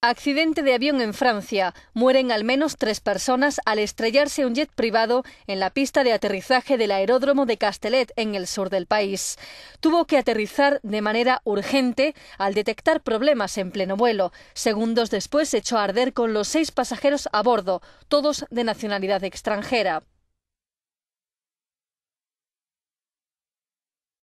Accidente de avión en Francia. Mueren al menos tres personas al estrellarse un jet privado en la pista de aterrizaje del aeródromo de Castellet, en el sur del país. Tuvo que aterrizar de manera urgente al detectar problemas en pleno vuelo. Segundos después echó a arder con los seis pasajeros a bordo, todos de nacionalidad extranjera.